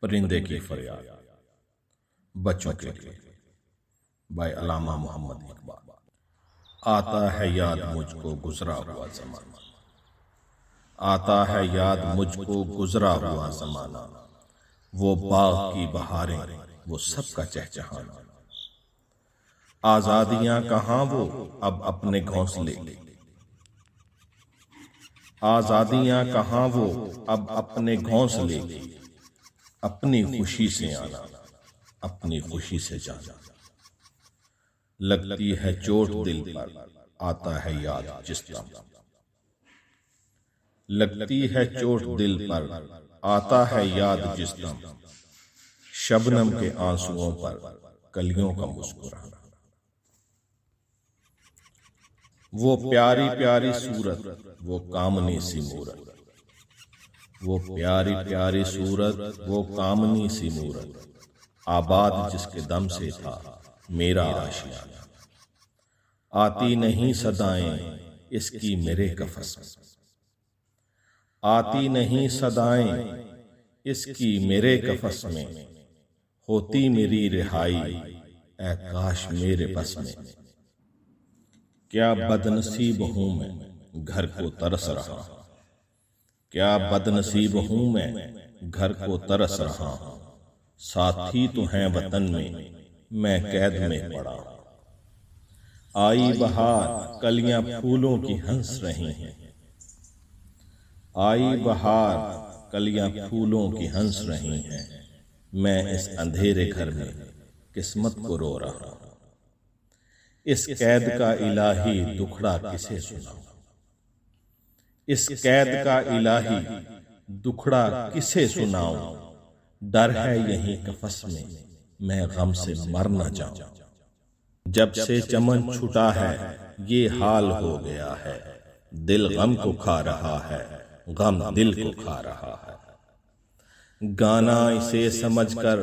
परिंदे की फरियाद बच्चों के लिए बाय अलामा मोहम्मद इकबाल आता है याद मुझको गुजरा हुआ जमाना आता है याद मुझको गुजरा हुआ जमाना वो बाग की बहारें वो सबका चहचहाना आजादियां कहाँ वो अब अपने घोंसले ले आजादियां कहा वो अब अपने घोंसले अपनी खुशी से आना अपनी खुशी से जाना लगती है चोट दिल पर आता है याद जिस दम लगती है चोट दिल पर आता है याद जिस दम शबनम के आंसुओं पर कलियों का मुस्कुराना वो प्यारी प्यारी सूरत वो कामनी सी मूरत वो प्यारी प्यारी सूरत वो कामनी सी मूरत आबाद जिसके दम से था मेरा आशिया आती नहीं सदाएं इसकी मेरे कफस में आती नहीं सदाएं इसकी मेरे कफस में होती मेरी रिहाई आकाश काश मेरे बस में क्या बदनसीब हूं मैं घर को तरस रहा क्या बदनसीब हूं मैं घर को तरस रहा साथी तो हैं वतन में मैं कैद में पड़ा आई बहार कलियां फूलों की हंस रही हैं आई बहार कलियां फूलों की हंस रही हैं मैं इस अंधेरे घर में किस्मत को रो रहा हूं इस कैद का इलाही दुखड़ा किसे सुनाऊं इस कैद का इलाही दुखड़ा किसे सुनाऊं डर है यही कफस में मैं गम से मर न जाऊं जब से चमन छुटा है ये हाल हो गया है दिल गम को खा रहा है गम दिल को खा रहा है गाना इसे समझकर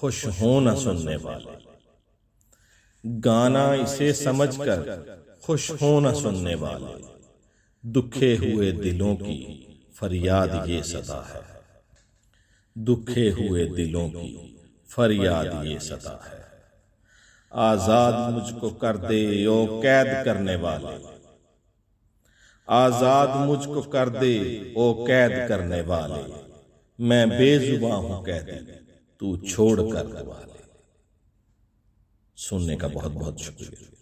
खुश हो न सुनने वाले गाना इसे समझकर खुश होना सुनने वाले दुखे हुए दिलों की फरियाद ये सदा है दुखे हुए दिलों की फरियाद ये सदा है आजाद मुझको कर दे ओ कैद करने वाले आजाद मुझको कर दे ओ कैद करने वाले मैं बेजुबा हूं कैदी तू छोड़ कर वाले सुनने का बहुत बहुत शुक्रिया